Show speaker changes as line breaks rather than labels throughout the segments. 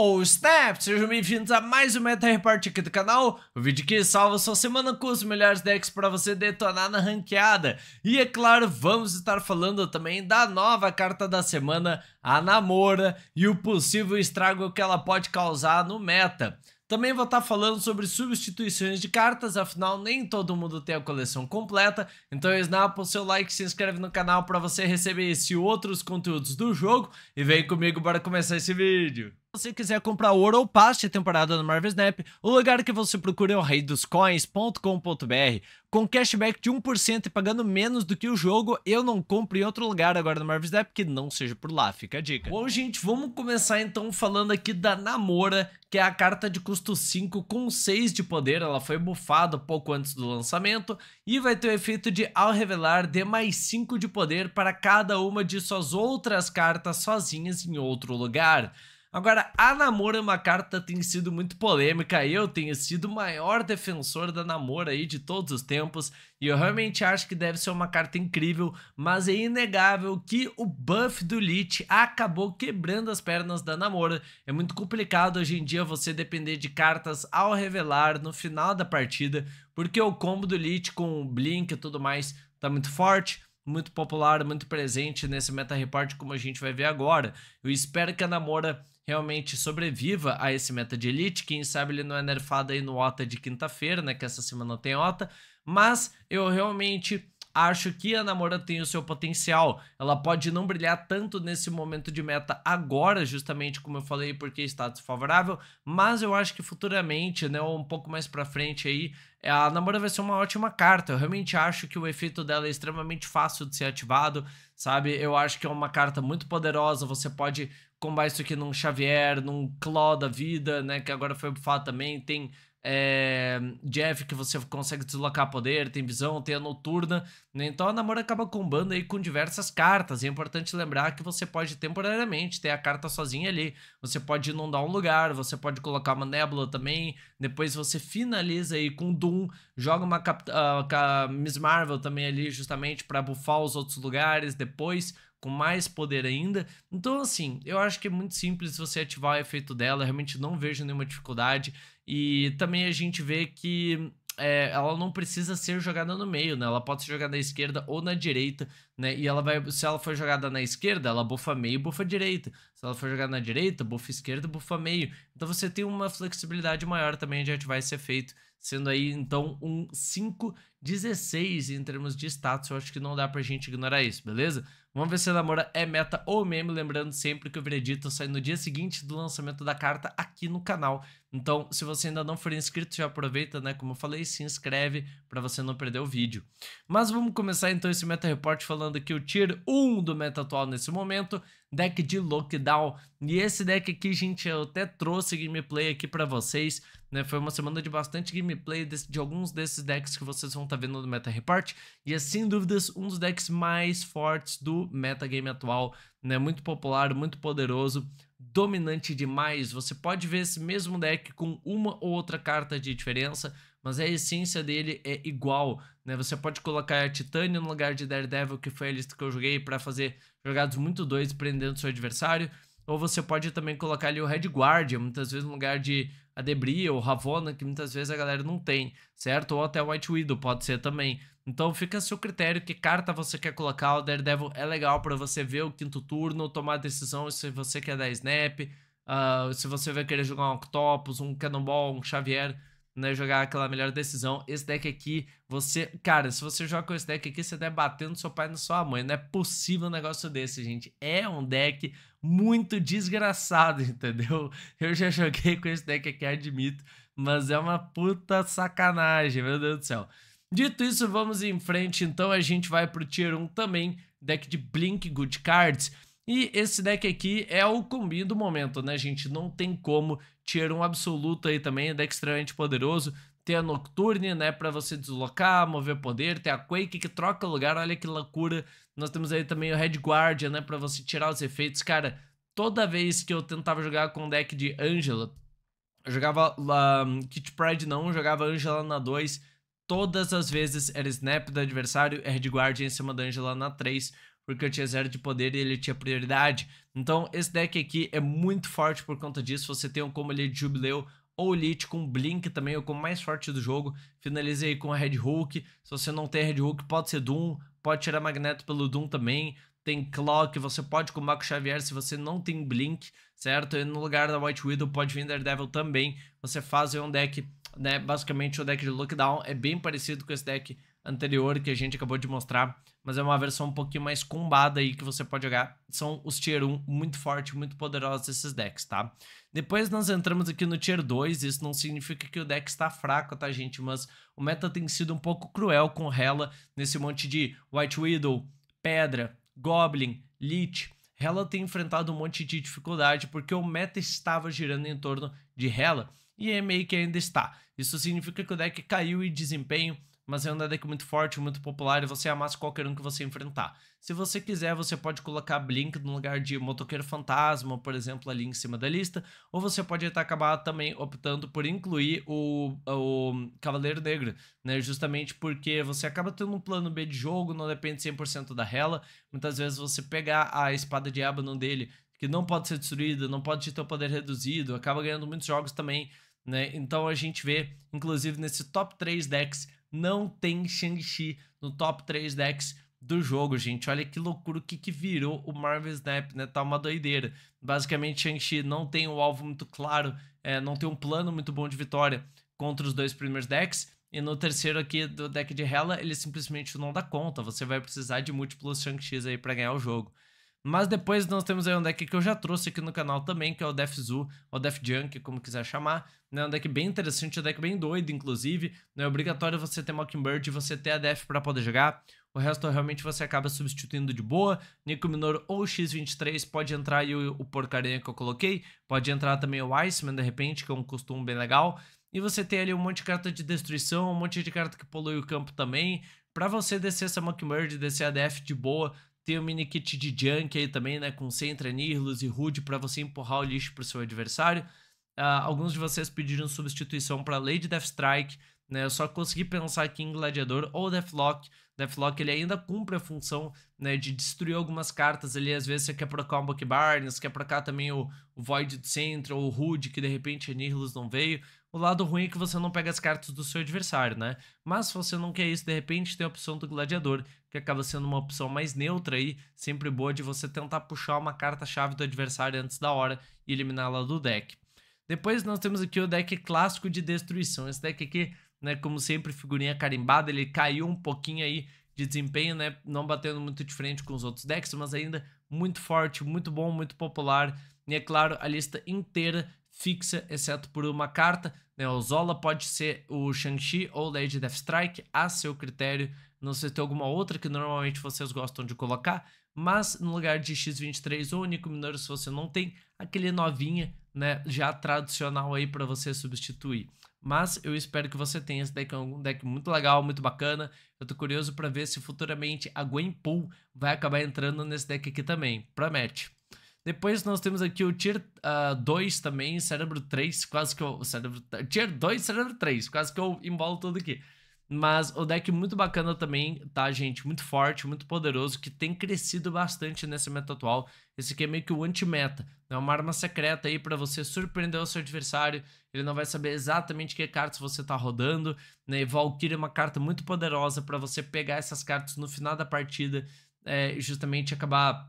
Ou oh, Snap, sejam bem-vindos a mais um Meta Report aqui do canal, o vídeo que salva sua semana com os melhores decks para você detonar na ranqueada. E é claro, vamos estar falando também da nova carta da semana, a Namora, e o possível estrago que ela pode causar no meta. Também vou estar falando sobre substituições de cartas, afinal nem todo mundo tem a coleção completa, então snap o seu like, se inscreve no canal para você receber esse e outros conteúdos do jogo, e vem comigo para começar esse vídeo você quiser comprar ouro ou paste temporada no Marvel Snap, o lugar que você procura é o rei coins.com.br Com cashback de 1% e pagando menos do que o jogo, eu não compro em outro lugar agora no Marvel Snap que não seja por lá, fica a dica. Bom, gente, vamos começar então falando aqui da Namora, que é a carta de custo 5 com 6 de poder, ela foi bufada pouco antes do lançamento e vai ter o efeito de, ao revelar, dê mais 5 de poder para cada uma de suas outras cartas sozinhas em outro lugar. Agora, a Namora é uma carta que tem sido muito polêmica. Eu tenho sido o maior defensor da Namora aí de todos os tempos. E eu realmente acho que deve ser uma carta incrível. Mas é inegável que o buff do Lich acabou quebrando as pernas da Namora. É muito complicado hoje em dia você depender de cartas ao revelar no final da partida. Porque o combo do Lich com o Blink e tudo mais tá muito forte muito popular, muito presente nesse meta report como a gente vai ver agora. Eu espero que a Namora realmente sobreviva a esse meta de elite. Quem sabe ele não é nerfado aí no OTA de quinta-feira, né? Que essa semana não tem OTA. Mas eu realmente acho que a Namora tem o seu potencial. Ela pode não brilhar tanto nesse momento de meta agora, justamente como eu falei, porque está desfavorável, mas eu acho que futuramente, né, ou um pouco mais para frente aí, a Namora vai ser uma ótima carta. Eu realmente acho que o efeito dela é extremamente fácil de ser ativado, sabe? Eu acho que é uma carta muito poderosa, você pode com mais do que num Xavier, num Claw da vida, né? Que agora foi bufado também. Tem é, Jeff, que você consegue deslocar poder, tem visão, tem a noturna. Né? Então a Namora acaba combando aí com diversas cartas. É importante lembrar que você pode temporariamente ter a carta sozinha ali. Você pode inundar um lugar, você pode colocar uma nébula também. Depois você finaliza aí com Doom, joga uma uh, Miss Marvel também ali, justamente para bufar os outros lugares. Depois com mais poder ainda. Então, assim, eu acho que é muito simples você ativar o efeito dela, eu realmente não vejo nenhuma dificuldade. E também a gente vê que é, ela não precisa ser jogada no meio, né? Ela pode ser jogada na esquerda ou na direita, né? E ela vai, se ela for jogada na esquerda, ela bufa meio, bufa direita. Se ela for jogada na direita, bufa esquerda, bufa meio. Então você tem uma flexibilidade maior também de ativar esse efeito, sendo aí então um 5 16 em termos de status. Eu acho que não dá pra gente ignorar isso, beleza? Vamos ver se Namora é meta ou meme, lembrando sempre que o veredito sai no dia seguinte do lançamento da carta aqui no canal. Então, se você ainda não for inscrito, já aproveita, né? Como eu falei, se inscreve para você não perder o vídeo. Mas vamos começar então esse Meta Report falando aqui o Tier 1 do meta atual nesse momento, deck de Lockdown. E esse deck aqui, gente, eu até trouxe gameplay aqui para vocês, né? Foi uma semana de bastante gameplay de, de alguns desses decks que vocês vão estar tá vendo no Meta Report. E é sem dúvidas um dos decks mais fortes do metagame atual, né? Muito popular, muito poderoso dominante demais. Você pode ver esse mesmo deck com uma ou outra carta de diferença, mas a essência dele é igual, né? Você pode colocar a Titânia no lugar de Daredevil, que foi a lista que eu joguei para fazer jogados muito doidos prendendo seu adversário. Ou você pode também colocar ali o Red Guardian, muitas vezes no lugar de a ou Ravona, que muitas vezes a galera não tem, certo? Ou até White Widow pode ser também. Então fica a seu critério que carta você quer colocar. O Daredevil é legal para você ver o quinto turno, tomar a decisão se você quer dar snap, uh, se você vai querer jogar um Octopus, um Cannonball, um Xavier né, jogar aquela melhor decisão. Esse deck aqui, você. Cara, se você joga com esse deck aqui, você tá batendo seu pai na sua mãe. Não é possível um negócio desse, gente. É um deck muito desgraçado, entendeu? Eu já joguei com esse deck aqui, admito. Mas é uma puta sacanagem, meu Deus do céu. Dito isso, vamos em frente. Então a gente vai pro Tier 1 também. Deck de Blink Good Cards. E esse deck aqui é o combi do momento, né, gente? Não tem como. Tier 1 absoluto aí também, é deck extremamente poderoso. Tem a Nocturne, né, pra você deslocar, mover poder. Tem a Quake que troca lugar, olha que loucura. Nós temos aí também o Red Guardian, né, pra você tirar os efeitos. Cara, toda vez que eu tentava jogar com o deck de Angela, eu jogava um, Kit Pride não, jogava Angela na 2. Todas as vezes era snap do adversário, Red Guardian em cima da Angela na 3 porque eu tinha zero de poder e ele tinha prioridade. Então esse deck aqui é muito forte por conta disso, você tem um combo ali de Jubileu ou Elite com Blink também, é o combo mais forte do jogo. Finalizei com a Red Hulk, se você não tem Red Hulk pode ser Doom, pode tirar Magneto pelo Doom também. Tem Clock, você pode combar com Xavier se você não tem Blink, certo? E no lugar da White Widow pode vir Daredevil também. Você faz um deck né? Basicamente o deck de Lockdown é bem parecido com esse deck anterior que a gente acabou de mostrar, mas é uma versão um pouquinho mais combada aí que você pode jogar. São os Tier 1 muito forte, muito poderosos esses decks, tá? Depois nós entramos aqui no Tier 2, isso não significa que o deck está fraco, tá gente? Mas o meta tem sido um pouco cruel com Hela nesse monte de White Widow, Pedra, Goblin, Lich... Hela tem enfrentado um monte de dificuldade porque o meta estava girando em torno de Hela e é meio que ainda está. Isso significa que o deck caiu em desempenho, mas é um Deck muito forte, muito popular e você amassa qualquer um que você enfrentar. Se você quiser, você pode colocar Blink no lugar de Motoqueiro Fantasma, por exemplo, ali em cima da lista, ou você pode acabar também optando por incluir o, o Cavaleiro Negro, né? Justamente porque você acaba tendo um plano B de jogo, não depende 100% da rela, muitas vezes você pegar a espada de Abaddon dele, que não pode ser destruída, não pode ter o poder reduzido, acaba ganhando muitos jogos também, né? Então a gente vê, inclusive, nesse top 3 decks não tem Shang-Chi no top 3 decks do jogo, gente. Olha que loucura o que, que virou o Marvel Snap, né? Tá uma doideira. Basicamente, Shang-Chi não tem o um alvo muito claro, é, não tem um plano muito bom de vitória contra os dois primeiros decks. E no terceiro aqui do deck de Hela, ele simplesmente não dá conta. Você vai precisar de múltiplos Shang-Chis aí para ganhar o jogo. Mas depois nós temos aí um deck que eu já trouxe aqui no canal também, que é o Death Zoo, ou Death Junk, como quiser chamar. É um deck bem interessante, é um deck bem doido, inclusive. Não né? é obrigatório você ter Mockingbird e você ter a Death para poder jogar. O resto realmente você acaba substituindo de boa. Nico Minor ou X23 pode entrar aí o, o que eu coloquei. Pode entrar também o Iceman de repente, que é um costume bem legal. E você tem ali um monte de carta de destruição, um monte de carta que polui o campo também. Para você descer essa Mockingbird, descer a Death de boa, tem o mini kit de junk aí também, né? Com Sentra, Nihilus e Rude para você empurrar o lixo pro seu adversário. Uh, alguns de vocês pediram substituição para Lady Deathstrike, né? Eu só consegui pensar aqui em Gladiador ou Deathlock. Deathlock ele ainda cumpre a função né, de destruir algumas cartas ali. Às vezes você quer procar um Buck Barnes, quer procar também o, o Void do Centro ou o Rude, que de repente a Nihilus não veio. O lado ruim é que você não pega as cartas do seu adversário, né? Mas se você não quer isso, de repente tem a opção do gladiador, que acaba sendo uma opção mais neutra aí, sempre boa de você tentar puxar uma carta-chave do adversário antes da hora e eliminá-la do deck. Depois nós temos aqui o deck clássico de destruição. Esse deck aqui, né, como sempre, figurinha carimbada, ele caiu um pouquinho aí de desempenho, né? Não batendo muito de frente com os outros decks, mas ainda muito forte, muito bom, muito popular. E é claro, a lista inteira fixa, exceto por uma carta. Né? O Zola pode ser o Shang-Chi ou Lady Deathstrike, a seu critério. Não sei se tem alguma outra que normalmente vocês gostam de colocar, mas no lugar de X23 ou único minor, se você não tem, aquele novinha, né, já tradicional aí para você substituir. Mas eu espero que você tenha esse deck, é um deck muito legal, muito bacana. Eu tô curioso para ver se futuramente a Gwenpool vai acabar entrando nesse deck aqui também. Promete. Depois nós temos aqui o Tier uh, ah, 2 também, Cérebro 3, quase que eu... Cérebro, tier 2, Cérebro 3, quase que eu embolo tudo aqui. Mas o deck muito bacana também, tá, gente? Muito forte, muito poderoso, que tem crescido bastante nessa meta atual. Esse aqui é meio que o anti-meta, é né? uma arma secreta aí para você surpreender o seu adversário. Ele não vai saber exatamente que cartas você tá rodando, né? E Valkyrie é uma carta muito poderosa para você pegar essas cartas no final da partida é, e justamente acabar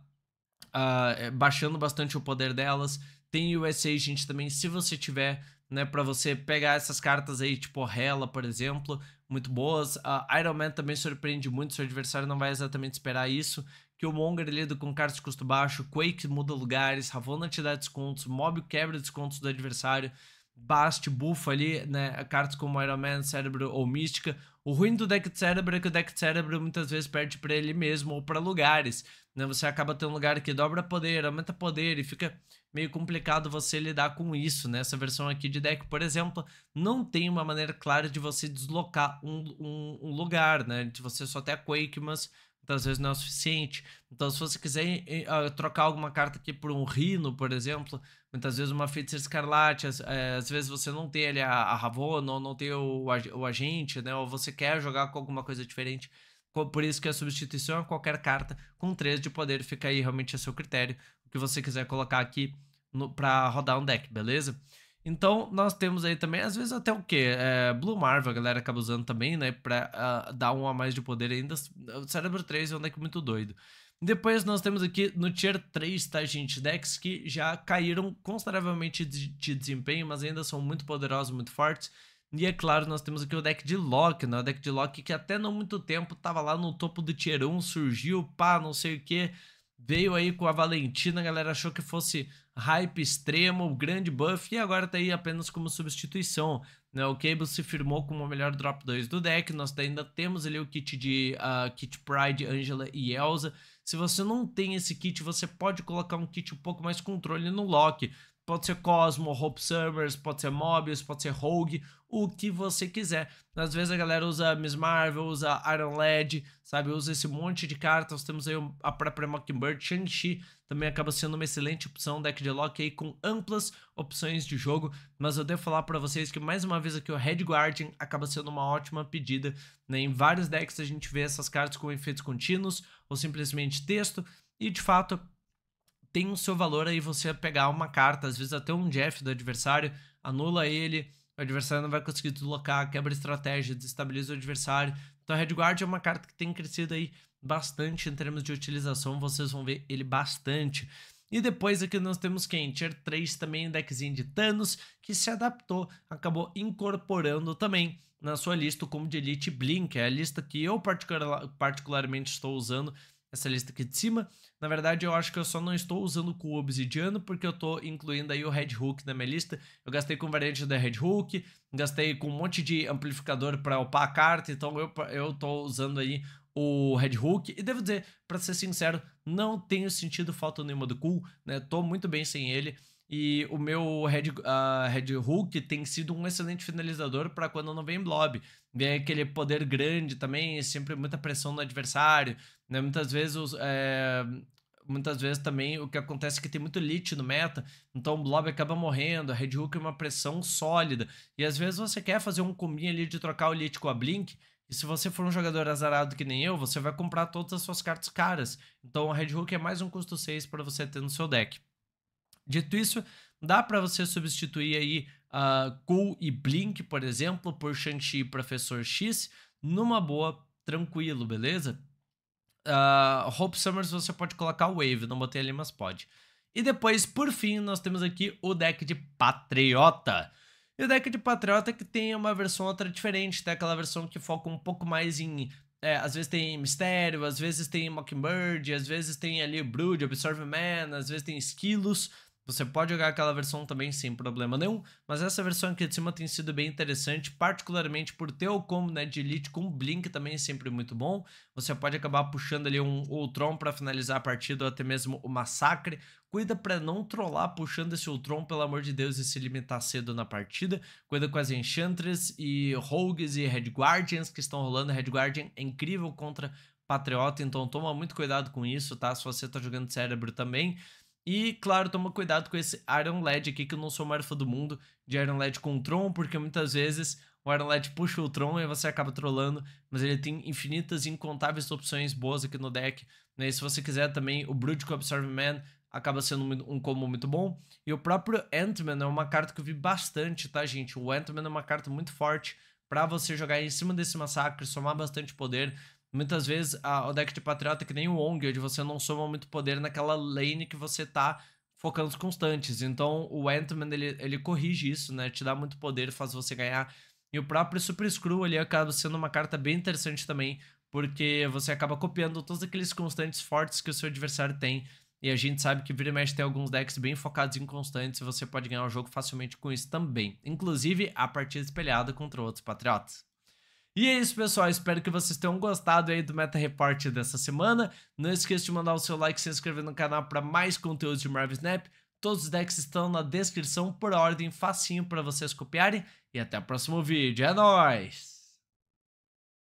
uh, baixando bastante o poder delas. Tem USA, gente, também, se você tiver, né, para você pegar essas cartas aí, tipo Hela, por exemplo, muito boas. Uh, Iron Man também surpreende muito, seu adversário não vai exatamente esperar isso. Que o Monger lida com cartas de custo baixo, Quake muda lugares, Ravonna te dá descontos, Mob quebra descontos do adversário. Bast, bufa ali, né? Cartas como Iron Man, Cérebro ou Mística. O ruim do deck de Cérebro é que o deck de Cérebro muitas vezes perde para ele mesmo ou para lugares né? Você acaba tendo um lugar que dobra poder, aumenta poder e fica meio complicado você lidar com isso, né? Essa versão aqui de deck, por exemplo, não tem uma maneira clara de você deslocar um, um, um lugar, né? Você só ter a Quake, mas muitas vezes não é o suficiente. Então, se você quiser uh, trocar alguma carta aqui por um Rino, por exemplo, muitas vezes uma Feiticeira Escarlate, às, é, às, vezes você não tem ali a, a Ravona, ou não tem o, o Agente, né? Ou você quer jogar com alguma coisa diferente. Por isso que a substituição a é qualquer carta com 3 de poder fica aí realmente a seu critério, o que você quiser colocar aqui para rodar um deck, beleza? Então, nós temos aí também, às vezes até o quê? É, Blue Marvel a galera acaba usando também, né? Pra uh, dar um a mais de poder ainda. O Cérebro 3 é um deck muito doido. Depois nós temos aqui no Tier 3, tá, gente? Decks que já caíram consideravelmente de, de desempenho, mas ainda são muito poderosos, muito fortes. E é claro, nós temos aqui o deck de Loki, né? O deck de Loki que até não muito tempo tava lá no topo do Tier 1, surgiu, pá, não sei o que. Veio aí com a Valentina, a galera achou que fosse hype extremo, grande buff, e agora tá aí apenas como substituição. Né? O Cable se firmou como o melhor drop 2 do deck, nós tá, ainda temos ali o kit de uh, Kit Pride, Angela e Elsa. Se você não tem esse kit, você pode colocar um kit um pouco mais controle no Loki pode ser Cosmo, Hope Summers, pode ser Mobius, pode ser Rogue, o que você quiser. Às vezes a galera usa Miss Marvel, usa Iron Lad, sabe? Usa esse monte de cartas. Temos aí a própria Mockingbird, Shang-Chi também acaba sendo uma excelente opção, deck de lock aí com amplas opções de jogo. Mas eu devo falar para vocês que mais uma vez aqui o Red Guardian acaba sendo uma ótima pedida. Né? Em vários decks a gente vê essas cartas com efeitos contínuos ou simplesmente texto. E de fato tem o seu valor aí você pegar uma carta, às vezes até um Jeff do adversário, anula ele, o adversário não vai conseguir deslocar, quebra estratégia, desestabiliza o adversário. Então a Red Guard é uma carta que tem crescido aí bastante em termos de utilização, vocês vão ver ele bastante. E depois aqui nós temos quem? Tier 3 também, deckzinho de Thanos, que se adaptou, acabou incorporando também na sua lista como de Elite Blink, é a lista que eu particularmente estou usando essa lista aqui de cima. Na verdade, eu acho que eu só não estou usando com o obsidiano, porque eu estou incluindo aí o Red Hook na minha lista. Eu gastei com variante da Red Hook, gastei com um monte de amplificador para upar a carta, então eu, eu usando aí o Red Hook. E devo dizer, para ser sincero, não tenho sentido falta nenhuma do Cool, né? Tô muito bem sem ele. E o meu Red, uh, Red Hulk tem sido um excelente finalizador para quando não vem blob. Vem aquele poder grande também, sempre muita pressão no adversário. Né? Muitas vezes os, é muitas vezes também o que acontece é que tem muito lit no meta, então o blob acaba morrendo, a Red Hook é uma pressão sólida, e às vezes você quer fazer um combinho ali de trocar o lit com a Blink, e se você for um jogador azarado que nem eu, você vai comprar todas as suas cartas caras, então a Red Hook é mais um custo 6 para você ter no seu deck. Dito isso, dá para você substituir aí uh, ah, Cool e Blink, por exemplo, por Shang-Chi e Professor X, numa boa, tranquilo, beleza? Uh, Hope Summers você pode colocar Wave, não botei ali, mas pode. E depois, por fim, nós temos aqui o deck de Patriota. E o deck de Patriota que tem uma versão outra diferente, tem aquela versão que foca um pouco mais em é, às vezes tem mistério, às vezes tem Mockingbird, às vezes tem ali Brood, Observe Man, às vezes tem esquilos. Você pode jogar aquela versão também sem problema nenhum, mas essa versão aqui de cima tem sido bem interessante, particularmente por ter o combo né, de Elite com Blink também é sempre muito bom. Você pode acabar puxando ali um Ultron para finalizar a partida ou até mesmo o Massacre. Cuida para não trollar puxando esse Ultron, pelo amor de Deus, e se limitar cedo na partida. Cuida com as Enchantress e Rogues e Red Guardians que estão rolando. Red Guardian é incrível contra Patriota, então toma muito cuidado com isso, tá? Se você tá jogando cérebro também, e, claro, toma cuidado com esse Iron LED aqui, que eu não sou o maior fã do mundo de Iron LED com Tron, porque muitas vezes o Iron LED puxa o Tron e você acaba trollando, mas ele tem infinitas e incontáveis opções boas aqui no deck. Né? E se você quiser também, o Brood com Observe Man acaba sendo um combo muito bom. E o próprio Ant-Man é uma carta que eu vi bastante, tá, gente? O Ant-Man é uma carta muito forte para você jogar em cima desse massacre, somar bastante poder. Muitas vezes a, o deck de Patriota é que nem o Ong, onde você não soma muito poder naquela lane que você tá focando os constantes. Então o Antman ele, ele corrige isso, né? Te dá muito poder, faz você ganhar. E o próprio Super Screw ali acaba sendo uma carta bem interessante também, porque você acaba copiando todos aqueles constantes fortes que o seu adversário tem. E a gente sabe que vira e mexe tem alguns decks bem focados em constantes e você pode ganhar o jogo facilmente com isso também. Inclusive a partida espelhada contra outros patriotas. E é isso, pessoal. Espero que vocês tenham gostado aí do Meta Report dessa semana. Não esqueça de mandar o seu like e se inscrever no canal para mais conteúdo de Marvel Snap. Todos os decks estão na descrição por ordem facinho para vocês copiarem. E até o próximo vídeo. É nóis!